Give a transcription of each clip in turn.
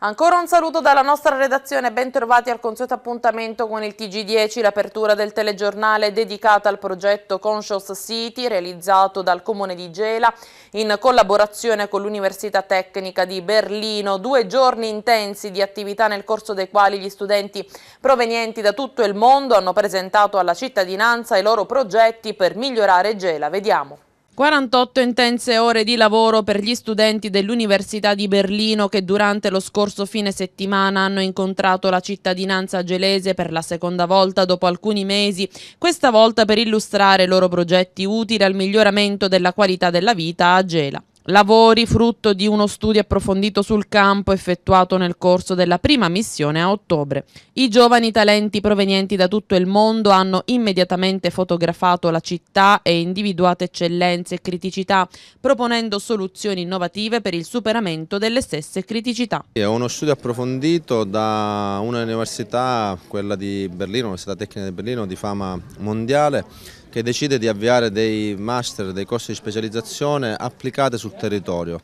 Ancora un saluto dalla nostra redazione, bentrovati al consueto appuntamento con il TG10, l'apertura del telegiornale dedicata al progetto Conscious City realizzato dal Comune di Gela in collaborazione con l'Università Tecnica di Berlino. Due giorni intensi di attività nel corso dei quali gli studenti provenienti da tutto il mondo hanno presentato alla cittadinanza i loro progetti per migliorare Gela. Vediamo. 48 intense ore di lavoro per gli studenti dell'Università di Berlino che durante lo scorso fine settimana hanno incontrato la cittadinanza gelese per la seconda volta dopo alcuni mesi, questa volta per illustrare i loro progetti utili al miglioramento della qualità della vita a Gela lavori frutto di uno studio approfondito sul campo effettuato nel corso della prima missione a ottobre. I giovani talenti provenienti da tutto il mondo hanno immediatamente fotografato la città e individuato eccellenze e criticità, proponendo soluzioni innovative per il superamento delle stesse criticità. È uno studio approfondito da un'università, quella di Berlino, l'Università Tecnica di Berlino, di fama mondiale, che decide di avviare dei master, dei corsi di specializzazione applicate sul territorio.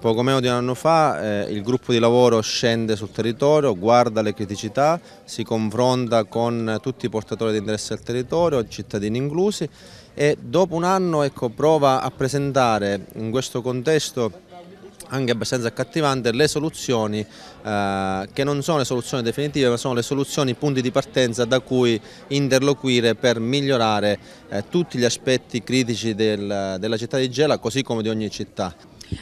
Poco meno di un anno fa eh, il gruppo di lavoro scende sul territorio, guarda le criticità, si confronta con tutti i portatori di interesse al territorio, cittadini inclusi e dopo un anno ecco, prova a presentare in questo contesto anche abbastanza accattivante le soluzioni eh, che non sono le soluzioni definitive ma sono le soluzioni, i punti di partenza da cui interloquire per migliorare eh, tutti gli aspetti critici del, della città di Gela così come di ogni città.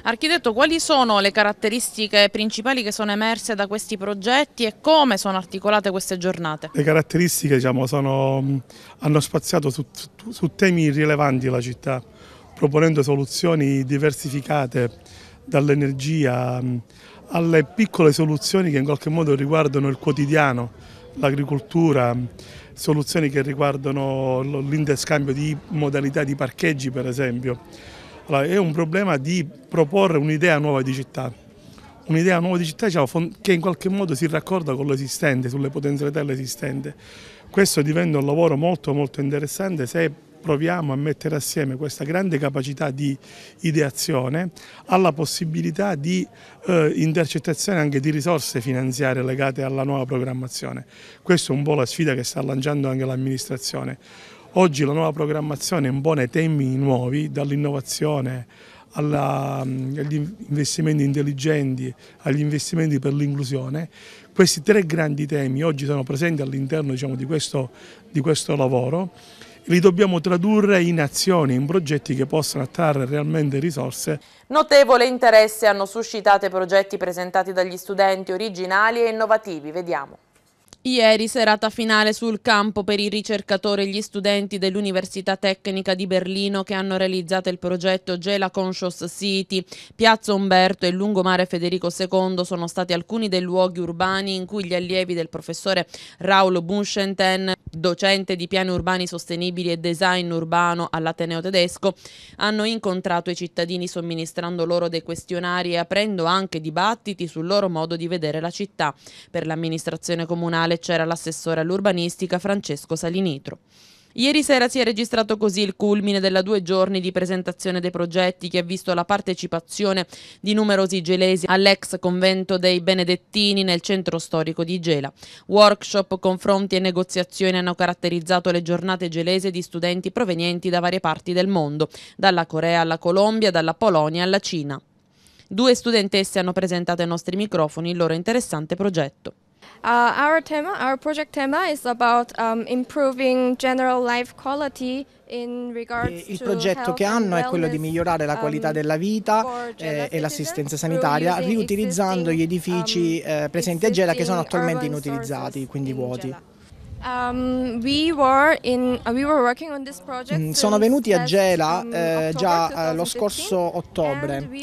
Architetto, quali sono le caratteristiche principali che sono emerse da questi progetti e come sono articolate queste giornate? Le caratteristiche diciamo, sono, mm, hanno spaziato su, su, su temi rilevanti la città, proponendo soluzioni diversificate dall'energia mm, alle piccole soluzioni che in qualche modo riguardano il quotidiano, l'agricoltura, mm, soluzioni che riguardano l'interscambio di modalità di parcheggi per esempio. Allora, è un problema di proporre un'idea nuova di città, un'idea nuova di città diciamo, che in qualche modo si raccorda con l'esistente, sulle potenzialità dell'esistente. Questo diventa un lavoro molto molto interessante se proviamo a mettere assieme questa grande capacità di ideazione alla possibilità di eh, intercettazione anche di risorse finanziarie legate alla nuova programmazione. Questa è un po' la sfida che sta lanciando anche l'amministrazione. Oggi la nuova programmazione impone temi nuovi, dall'innovazione mm, agli investimenti intelligenti, agli investimenti per l'inclusione. Questi tre grandi temi oggi sono presenti all'interno diciamo, di, di questo lavoro li dobbiamo tradurre in azioni, in progetti che possano attrarre realmente risorse. Notevole interesse hanno suscitato i progetti presentati dagli studenti originali e innovativi, vediamo. Ieri serata finale sul campo per i ricercatori e gli studenti dell'Università Tecnica di Berlino che hanno realizzato il progetto Gela Conscious City. Piazza Umberto e lungomare Federico II sono stati alcuni dei luoghi urbani in cui gli allievi del professore Raul Bunschenten docente di piani urbani sostenibili e design urbano all'Ateneo tedesco, hanno incontrato i cittadini somministrando loro dei questionari e aprendo anche dibattiti sul loro modo di vedere la città. Per l'amministrazione comunale c'era l'assessore all'urbanistica Francesco Salinitro. Ieri sera si è registrato così il culmine della due giorni di presentazione dei progetti che ha visto la partecipazione di numerosi gelesi all'ex convento dei Benedettini nel centro storico di Gela. Workshop, confronti e negoziazioni hanno caratterizzato le giornate gelese di studenti provenienti da varie parti del mondo, dalla Corea alla Colombia, dalla Polonia alla Cina. Due studentesse hanno presentato ai nostri microfoni il loro interessante progetto. Uh, our tema, our project tema is about um, improving general life quality in regards eh, Il progetto che hanno è quello di migliorare la qualità um, della vita eh, e l'assistenza sanitaria riutilizzando gli edifici um, eh, presenti a Gela che sono attualmente inutilizzati, quindi vuoti. Um, we were in, uh, we were on this mm, Sono venuti a Gela um, eh, già eh, lo scorso ottobre we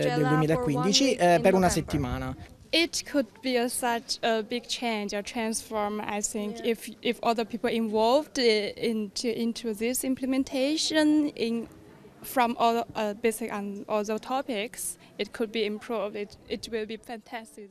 eh, del 2015 per una settimana. It could be a, such a big change or transform, I think, yeah. if, if other people involved eh, into, into this implementation in, from all uh, basic and other topics, it could be improved. It, it will be fantastic.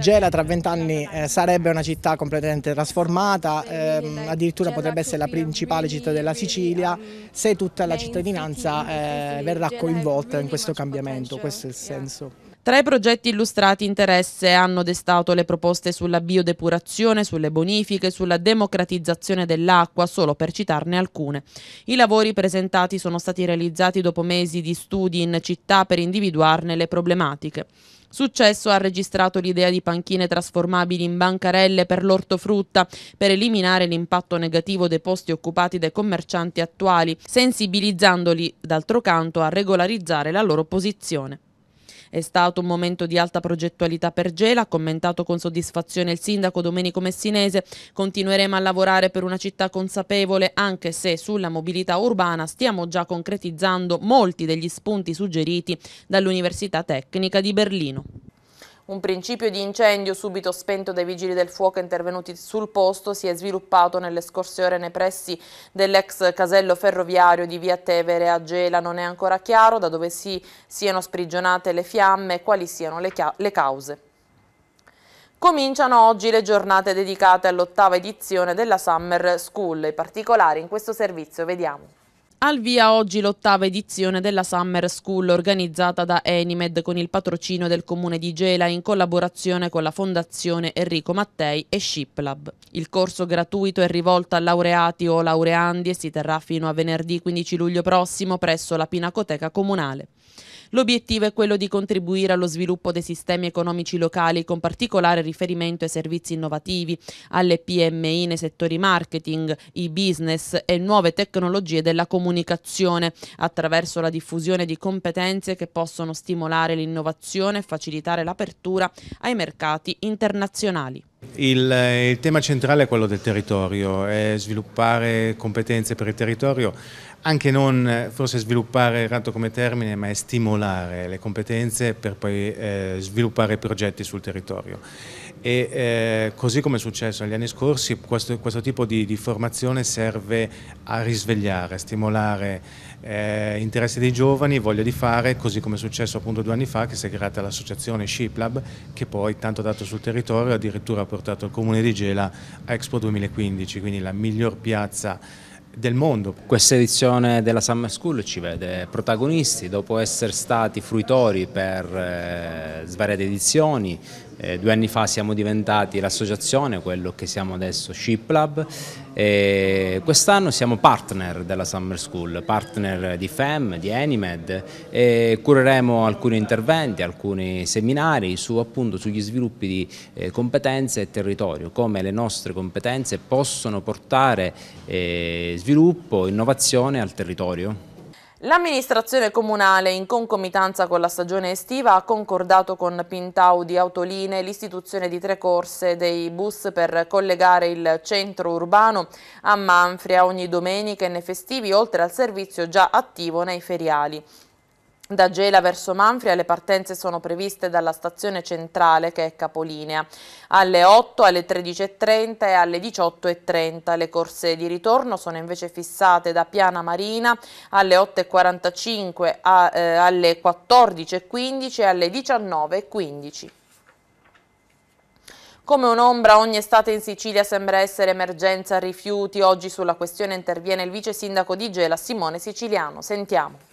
Gela tra vent'anni eh, sarebbe una città completamente trasformata, ehm, addirittura potrebbe essere la principale città della Sicilia ehm, se tutta la cittadinanza eh, verrà coinvolta in questo cambiamento. Questo è il senso. Tra i progetti illustrati interesse hanno destato le proposte sulla biodepurazione, sulle bonifiche, sulla democratizzazione dell'acqua, solo per citarne alcune. I lavori presentati sono stati realizzati dopo mesi di studi in città per individuarne le problematiche. Successo ha registrato l'idea di panchine trasformabili in bancarelle per l'ortofrutta per eliminare l'impatto negativo dei posti occupati dai commercianti attuali, sensibilizzandoli d'altro canto a regolarizzare la loro posizione. È stato un momento di alta progettualità per Gela, ha commentato con soddisfazione il sindaco Domenico Messinese. Continueremo a lavorare per una città consapevole anche se sulla mobilità urbana stiamo già concretizzando molti degli spunti suggeriti dall'Università Tecnica di Berlino. Un principio di incendio subito spento dai vigili del fuoco intervenuti sul posto si è sviluppato nelle scorse ore nei pressi dell'ex casello ferroviario di via Tevere a Gela. Non è ancora chiaro da dove si siano sprigionate le fiamme e quali siano le, le cause. Cominciano oggi le giornate dedicate all'ottava edizione della Summer School. I particolari in questo servizio vediamo. Al via oggi l'ottava edizione della Summer School organizzata da Enimed con il patrocino del comune di Gela in collaborazione con la fondazione Enrico Mattei e Shiplab. Il corso gratuito è rivolto a laureati o laureandi e si terrà fino a venerdì 15 luglio prossimo presso la Pinacoteca Comunale. L'obiettivo è quello di contribuire allo sviluppo dei sistemi economici locali con particolare riferimento ai servizi innovativi, alle PMI nei settori marketing, e-business e nuove tecnologie della comunicazione attraverso la diffusione di competenze che possono stimolare l'innovazione e facilitare l'apertura ai mercati internazionali. Il, eh, il, tema centrale è quello del territorio, è sviluppare competenze per il territorio anche non eh, forse sviluppare tanto come termine, ma è stimolare le competenze per poi eh, sviluppare progetti sul territorio. E, eh, così come è successo negli anni scorsi, questo, questo tipo di, di, formazione serve a risvegliare, a stimolare eh, interessi dei giovani, voglia di fare, così come è successo appunto due anni fa che si è creata l'associazione ShipLab che poi tanto ha dato sul territorio addirittura ha portato il comune di Gela a Expo 2015, quindi la miglior piazza del mondo. Questa edizione della Summer School ci vede protagonisti, dopo essere stati fruitori per eh, svariate edizioni, eh, due anni fa siamo diventati l'associazione, quello che siamo adesso Shiplab, e quest'anno siamo partner della Summer School, partner di FEM, di Animed e cureremo alcuni interventi, alcuni seminari su, appunto, sugli sviluppi di eh, competenze e territorio, come le nostre competenze possono portare eh, sviluppo, innovazione al territorio. L'amministrazione comunale, in concomitanza con la stagione estiva, ha concordato con Pintau di Autoline l'istituzione di tre corse dei bus per collegare il centro urbano a Manfria ogni domenica e nei festivi, oltre al servizio già attivo nei feriali. Da Gela verso Manfria le partenze sono previste dalla stazione centrale che è capolinea alle 8, alle 13.30 e alle 18.30. Le corse di ritorno sono invece fissate da Piana Marina alle 8.45, eh, alle 14.15 e alle 19.15. Come un'ombra ogni estate in Sicilia sembra essere emergenza rifiuti, oggi sulla questione interviene il vice sindaco di Gela Simone Siciliano. Sentiamo.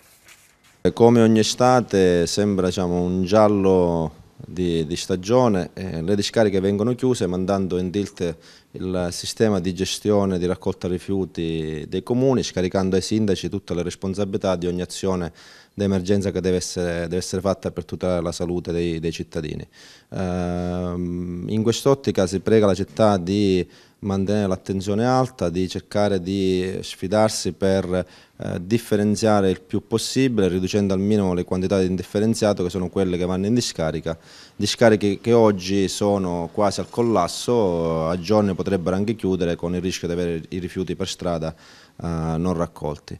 Come ogni estate sembra diciamo, un giallo di, di stagione, eh, le discariche vengono chiuse mandando in tilt il sistema di gestione di raccolta rifiuti dei comuni, scaricando ai sindaci tutte le responsabilità di ogni azione d'emergenza che deve essere, deve essere, fatta per tutelare la salute dei, dei cittadini. Eh, in quest'ottica si prega la città di mantenere l'attenzione alta, di cercare di sfidarsi per eh, differenziare il più possibile, riducendo al minimo le quantità di indifferenziato che sono quelle che vanno in discarica. Discariche che oggi sono quasi al collasso, a giorni potrebbero anche chiudere con il rischio di avere i rifiuti per strada eh, non raccolti.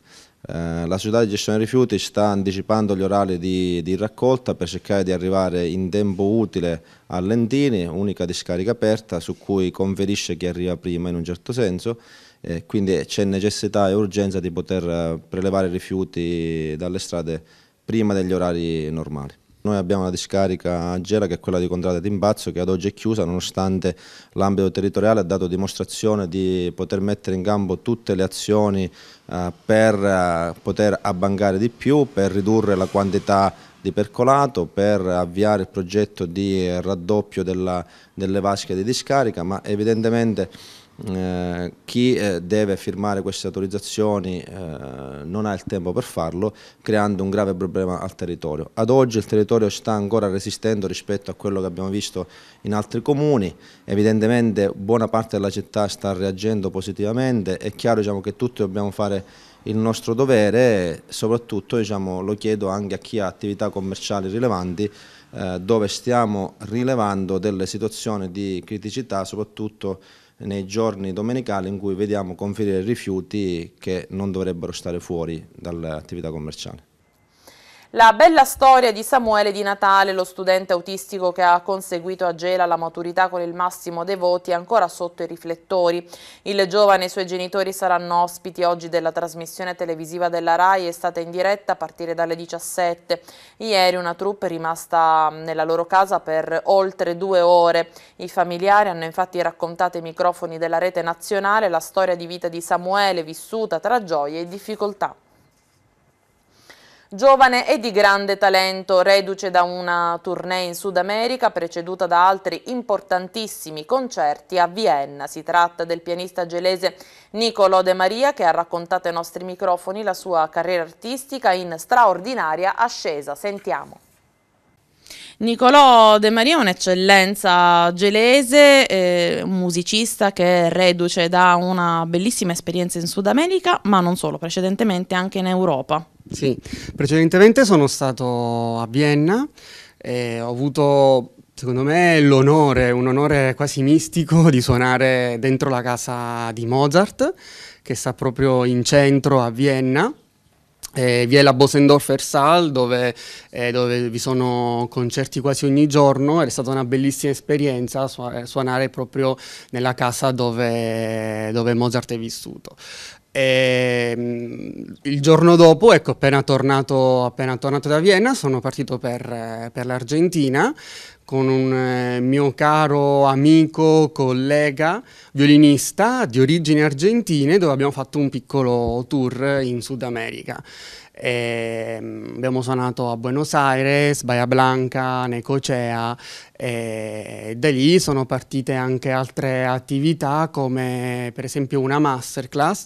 Eh, la società di gestione dei rifiuti sta anticipando gli orari di, di raccolta per cercare di arrivare in tempo utile a Lentini, unica discarica aperta su cui conferisce chi arriva prima in un certo senso eh, quindi c'è necessità e urgenza di poter eh, prelevare rifiuti dalle strade prima degli orari normali. Noi abbiamo la discarica a Gela che è quella di Contrada Timbazzo che ad oggi è chiusa nonostante l'ambito territoriale ha dato dimostrazione di poter mettere in campo tutte le azioni eh, per eh, poter abbancare di più, per ridurre la quantità di percolato per avviare il progetto di raddoppio della, delle vasche di discarica ma evidentemente eh, chi eh, deve firmare queste autorizzazioni eh, non ha il tempo per farlo, creando un grave problema al territorio. Ad oggi il territorio sta ancora resistendo rispetto a quello che abbiamo visto in altri comuni, evidentemente buona parte della città sta reagendo positivamente, è chiaro diciamo, che tutti dobbiamo fare il nostro dovere, soprattutto diciamo, lo chiedo anche a chi ha attività commerciali rilevanti, eh, dove stiamo rilevando delle situazioni di criticità, soprattutto nei giorni domenicali in cui vediamo conferire rifiuti che non dovrebbero stare fuori dall'attività commerciale. La bella storia di Samuele Di Natale, lo studente autistico che ha conseguito a Gela la maturità con il massimo dei voti, ancora sotto i riflettori. Il giovane e i suoi genitori saranno ospiti oggi della trasmissione televisiva della RAI, è stata in diretta a partire dalle 17. Ieri una troupe è rimasta nella loro casa per oltre due ore. I familiari hanno infatti raccontato ai microfoni della rete nazionale la storia di vita di Samuele, vissuta tra gioie e difficoltà. Giovane e di grande talento, reduce da una tournée in Sud America preceduta da altri importantissimi concerti a Vienna. Si tratta del pianista gelese Nicolò De Maria che ha raccontato ai nostri microfoni la sua carriera artistica in straordinaria ascesa. Sentiamo. Nicolò De Maria è un'eccellenza gelese, eh, musicista che reduce da una bellissima esperienza in Sud America, ma non solo, precedentemente anche in Europa. Sì, precedentemente sono stato a Vienna e ho avuto Secondo me l'onore, un onore quasi mistico di suonare dentro la casa di Mozart, che sta proprio in centro a Vienna. Eh, vi è la Bosendorfer Saal dove, eh, dove, vi sono concerti quasi ogni giorno ed è stata una bellissima esperienza su suonare proprio nella casa dove, dove Mozart è vissuto. E, ehm, il giorno dopo, ecco, appena tornato, appena tornato da Vienna, sono partito per, per l'Argentina con un eh, mio caro amico, collega, violinista di origini argentine, dove abbiamo fatto un piccolo tour in Sud America. E ehm, abbiamo suonato a Buenos Aires, Bahia Blanca, Necocea e da lì sono partite anche altre attività come per esempio una masterclass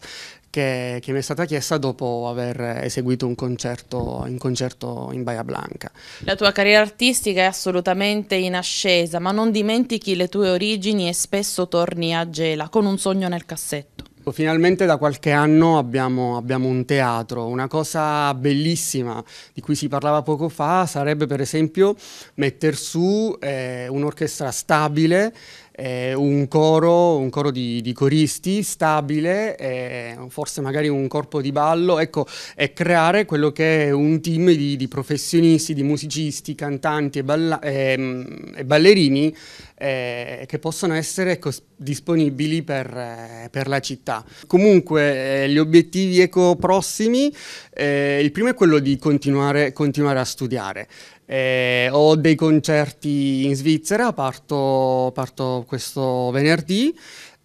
che, che, mi è stata chiesta dopo aver eseguito un concerto, un concerto in Baia Blanca. La tua carriera artistica è assolutamente in ascesa, ma non dimentichi le tue origini e spesso torni a Gela con un sogno nel cassetto. Finalmente da qualche anno abbiamo, abbiamo, un teatro, una cosa bellissima di cui si parlava poco fa sarebbe per esempio mettere su eh, un'orchestra stabile eh, un, coro, un coro di, di coristi stabile, eh, forse magari un corpo di ballo, ecco, e creare quello che è un team di, di professionisti, di musicisti, cantanti e, balla ehm, e ballerini eh, che possono essere ecco, disponibili per, eh, per, la città. Comunque eh, gli obiettivi eco prossimi, eh, il primo è quello di continuare, continuare a studiare. Eh, ho dei concerti in Svizzera, parto, parto questo venerdì.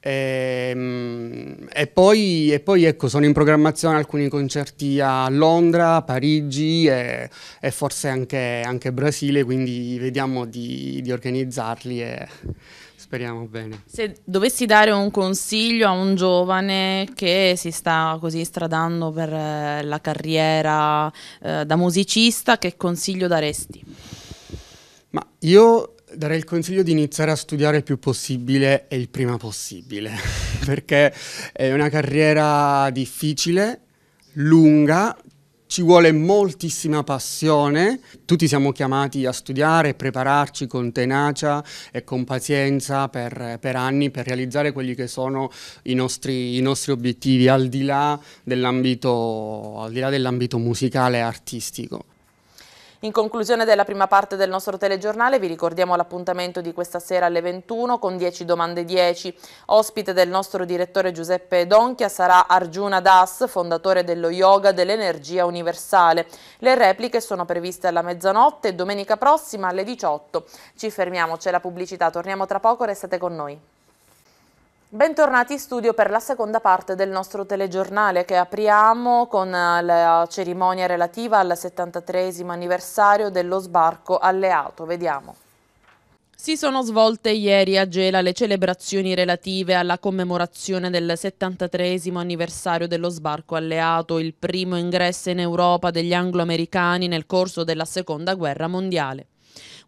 Ehm, e, poi, e, poi, ecco, sono in programmazione alcuni concerti a Londra, Parigi e, e forse anche, anche, Brasile, quindi vediamo di, di organizzarli. Speriamo bene. Se dovessi dare un consiglio a un giovane che si sta così stradando per eh, la carriera eh, da musicista, che consiglio daresti? Ma io darei il consiglio di iniziare a studiare il più possibile e il prima possibile, perché è una carriera difficile, lunga, ci vuole moltissima passione, tutti siamo chiamati a studiare e prepararci con tenacia e con pazienza per, per anni per realizzare quelli che sono i nostri, i nostri obiettivi al di là dell'ambito dell musicale e artistico. In conclusione della prima parte del nostro telegiornale vi ricordiamo l'appuntamento di questa sera alle 21 con 10 domande 10. Ospite del nostro direttore Giuseppe Donchia sarà Arjuna Das, fondatore dello yoga dell'energia universale. Le repliche sono previste alla mezzanotte domenica prossima alle 18. Ci fermiamo, c'è la pubblicità, torniamo tra poco, restate con noi. Bentornati in studio per la seconda parte del nostro telegiornale che apriamo con eh, la cerimonia relativa al 73 anniversario dello sbarco alleato. Vediamo. Si sono svolte ieri a Gela le celebrazioni relative alla commemorazione del 73 anniversario dello sbarco alleato, il primo ingresso in Europa degli anglo-americani nel corso della Seconda Guerra Mondiale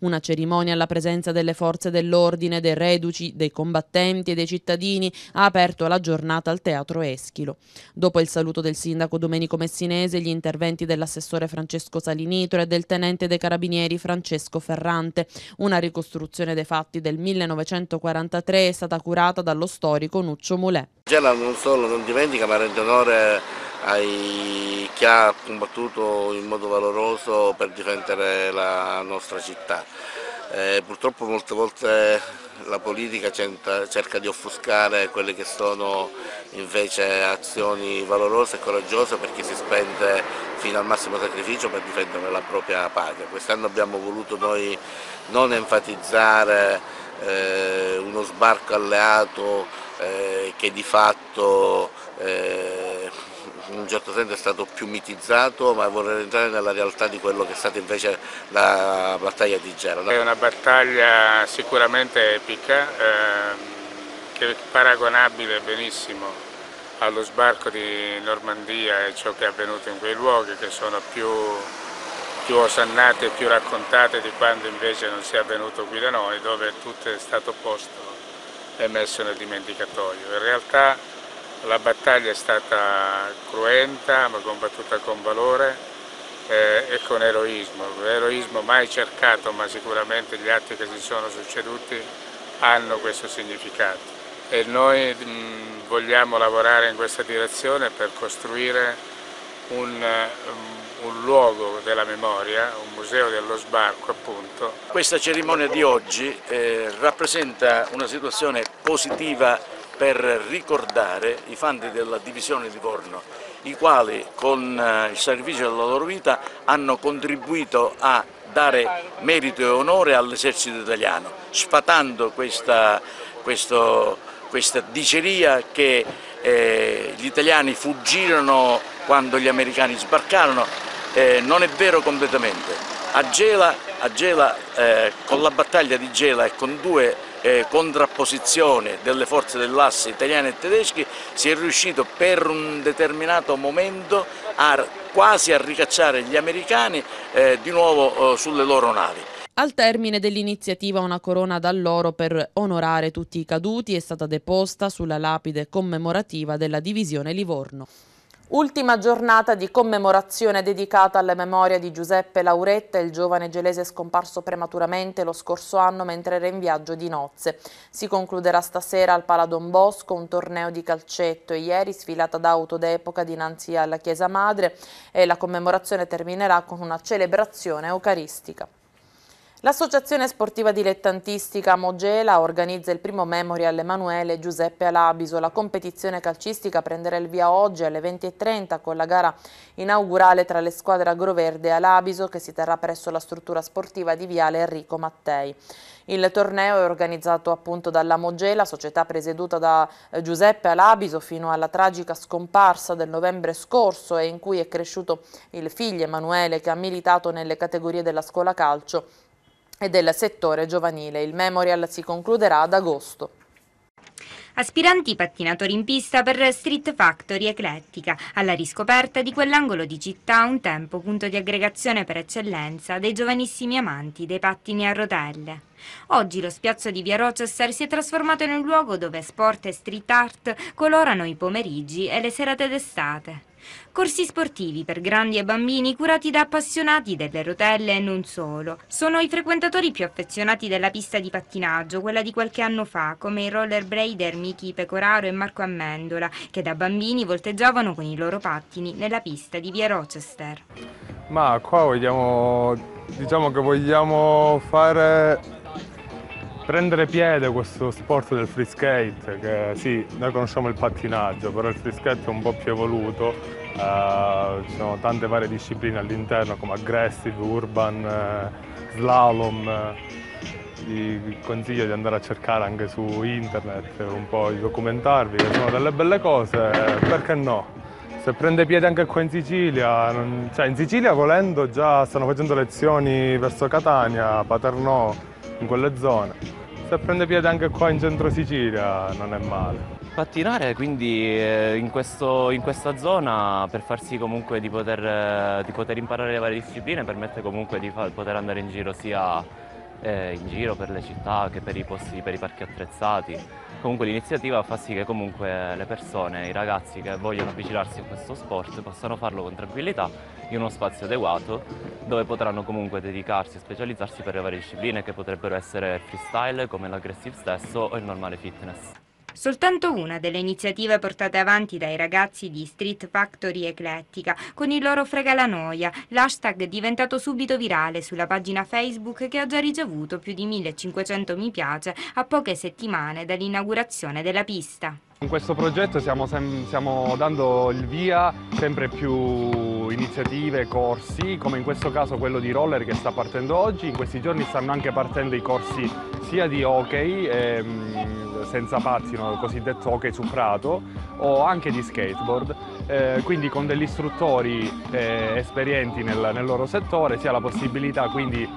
una cerimonia alla presenza delle forze dell'ordine, dei reduci, dei combattenti e dei cittadini ha aperto la giornata al Teatro Eschilo. Dopo il saluto del sindaco Domenico Messinese, gli interventi dell'assessore Francesco Salinitro e del tenente dei carabinieri Francesco Ferrante. Una ricostruzione dei fatti del 1943 è stata curata dallo storico Nuccio Mulè. Gela non solo non dimentica ma rende onore ai, chi ha combattuto in modo valoroso per difendere la nostra città. Eh, purtroppo molte volte la politica cerca di offuscare quelle che sono invece azioni valorose e coraggiose perché si spende fino al massimo sacrificio per difendere la propria patria. Quest'anno abbiamo voluto noi non enfatizzare eh, uno sbarco alleato eh, che di fatto eh, in un certo senso è stato più mitizzato, ma vorrei entrare nella realtà di quello che è stata invece la battaglia di Gela. È una battaglia sicuramente epica, ehm, che è paragonabile benissimo allo sbarco di Normandia e ciò che è avvenuto in quei luoghi che sono più, più osannate e più raccontate di quando invece non sia avvenuto qui da noi dove tutto è stato posto e messo nel dimenticatoio. In realtà la battaglia è stata cruenta ma combattuta con valore eh, e con eroismo, un eroismo mai cercato ma sicuramente gli atti che si sono succeduti hanno questo significato e noi mh, mm, vogliamo lavorare in questa direzione per costruire un, mm, un luogo della memoria, un museo dello sbarco appunto. Questa cerimonia di oggi eh, rappresenta una situazione positiva per ricordare i fanti della divisione di Livorno, i quali con eh, il sacrificio della loro vita hanno contribuito a dare merito e onore all'esercito italiano, sfatando questa, questo, questa diceria che eh, gli italiani fuggirono quando gli americani sbarcarono, eh, non è vero completamente. A Gela, a Gela eh, con la battaglia di Gela e con due eh, contrapposizione delle forze dell'asse italiane e tedesche si è riuscito per un determinato momento a, quasi a ricacciare gli americani eh, di nuovo eh, sulle loro navi. Al termine dell'iniziativa una corona d'alloro per onorare tutti i caduti è stata deposta sulla lapide commemorativa della divisione Livorno. Ultima giornata di commemorazione dedicata alla memoria di Giuseppe Lauretta, il giovane gelese scomparso prematuramente lo scorso anno mentre era in viaggio di nozze. Si concluderà stasera al Paladon Bosco un torneo di calcetto e ieri sfilata d'auto d'epoca dinanzi alla Chiesa Madre e la commemorazione terminerà con una celebrazione eucaristica. L'associazione sportiva dilettantistica Mogela organizza il primo memorial Emanuele Giuseppe Alabiso. La competizione calcistica prenderà il via oggi alle 20.30 con la gara inaugurale tra le squadre agroverde e Alabiso che si terrà presso la struttura sportiva di Viale Enrico Mattei. Il torneo è organizzato appunto dalla Mogela, società presieduta da eh, Giuseppe Alabiso fino alla tragica scomparsa del novembre scorso e in cui è cresciuto il figlio Emanuele che ha militato nelle categorie della scuola calcio e del settore giovanile. Il memorial si concluderà ad agosto. Aspiranti pattinatori in pista per Street Factory eclettica, alla riscoperta di quell'angolo di città un tempo punto di aggregazione per eccellenza dei giovanissimi amanti dei pattini a rotelle. Oggi lo spiazzo di Via Rochester si è trasformato in un luogo dove sport e street art colorano i pomeriggi e le serate d'estate. Corsi sportivi per grandi e bambini curati da appassionati delle rotelle e non solo. Sono i frequentatori più affezionati della pista di pattinaggio, quella di qualche anno fa, come i rollerblader Miki Pecoraro e Marco Amendola, che da bambini volteggiavano con i loro pattini nella pista di via Rochester. Ma qua vogliamo, diciamo che vogliamo fare prendere piede questo sport del free skate, che sì, noi conosciamo il pattinaggio, però il free skate è un po' più evoluto eh, ci sono tante varie discipline all'interno come aggressive, urban, eh, slalom, eh, vi consiglio di andare a cercare anche su internet un po' di documentarvi, che sono delle belle cose, perché no? Se prende piede anche qua in Sicilia, non... cioè in Sicilia volendo già stanno facendo lezioni verso Catania, Paternò, in quelle zone. Se prende piede anche qua in centro Sicilia non è male pattinare, quindi eh, in, questo, in, questa zona per far sì comunque di poter, eh, di poter imparare le varie discipline permette comunque di far, poter andare in giro sia eh, in giro per le città che per i posti, per i parchi attrezzati. Comunque l'iniziativa fa sì che comunque le persone, i ragazzi che vogliono avvicinarsi a questo sport possano farlo con tranquillità in uno spazio adeguato dove potranno comunque dedicarsi e specializzarsi per le varie discipline che potrebbero essere il freestyle come l'aggressive stesso o il normale fitness. Soltanto una delle iniziative portate avanti dai ragazzi di Street Factory Eclettica, con il loro Frega la Noia, l'hashtag diventato subito virale sulla pagina Facebook che ha già ricevuto più di 1500 mi piace a poche settimane dall'inaugurazione della pista. Con questo progetto stiamo, stiamo dando il via sempre più iniziative, corsi, come in questo caso quello di roller che sta partendo oggi. In questi giorni stanno anche partendo i corsi sia di hockey, ehm, senza pattino, il cosiddetto hockey su prato, o anche di skateboard. Eh, quindi con degli istruttori eh, esperienti nel, nel, loro settore si ha la possibilità quindi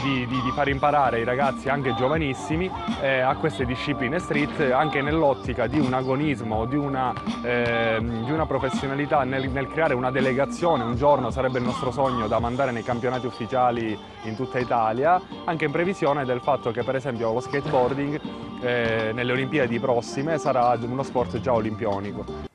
di, di, di far imparare i ragazzi anche giovanissimi eh, a queste discipline street anche nell'ottica di un agonismo, di una, eh, di una professionalità nel, nel, creare una delegazione, un giorno sarebbe il nostro sogno da mandare nei campionati ufficiali in tutta Italia, anche in previsione del fatto che per esempio lo skateboarding eh, nelle Olimpiadi prossime sarà uno sport già olimpionico.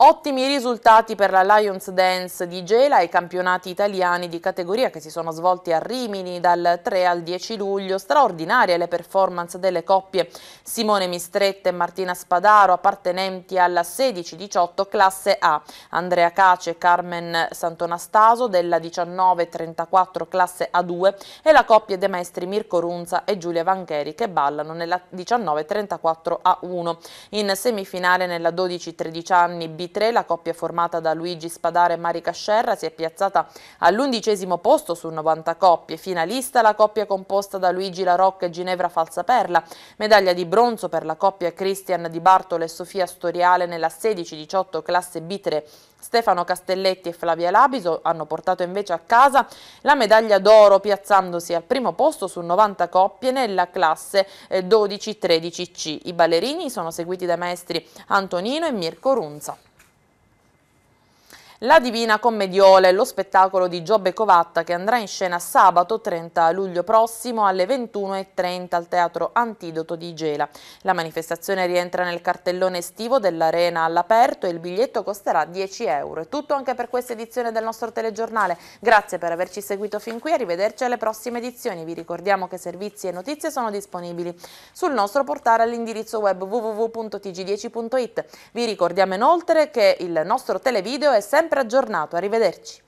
Ottimi risultati per la Lions Dance di Gela ai campionati italiani di categoria che si sono svolti a Rimini dal 3 al 10 luglio. Straordinarie le performance delle coppie Simone Mistretta e Martina Spadaro appartenenti alla 16-18 classe A, Andrea Cace e Carmen Santonastaso della 19-34 classe A2 e la coppia dei maestri Mirko Runza e Giulia Vancheri che ballano nella 19-34 A1. In semifinale nella 12-13 anni B 2023 la coppia formata da Luigi Spadare e Mari Cascerra si è piazzata all'undicesimo posto su 90 coppie. Finalista la coppia composta da Luigi Larocca e Ginevra Falsaperla. Medaglia di bronzo per la coppia Christian Di Bartolo e Sofia Storiale nella 16-18 classe B3 Stefano Castelletti e Flavia Labiso hanno portato invece a casa la medaglia d'oro piazzandosi al primo posto su 90 coppie nella classe 12-13C. Eh, I ballerini sono seguiti dai maestri Antonino e Mirko Runza. La Divina Commediole, lo spettacolo di Giobbe Covatta che andrà in scena sabato 30 luglio prossimo alle 21.30 al Teatro Antidoto di Gela. La manifestazione rientra nel cartellone estivo dell'Arena all'aperto e il biglietto costerà 10 euro. È tutto anche per questa edizione del nostro telegiornale. Grazie per averci seguito fin qui, e arrivederci alle prossime edizioni. Vi ricordiamo che servizi e notizie sono disponibili sul nostro portale all'indirizzo web www.tg10.it. Vi ricordiamo inoltre che il nostro televideo è sempre sempre aggiornato. Arrivederci.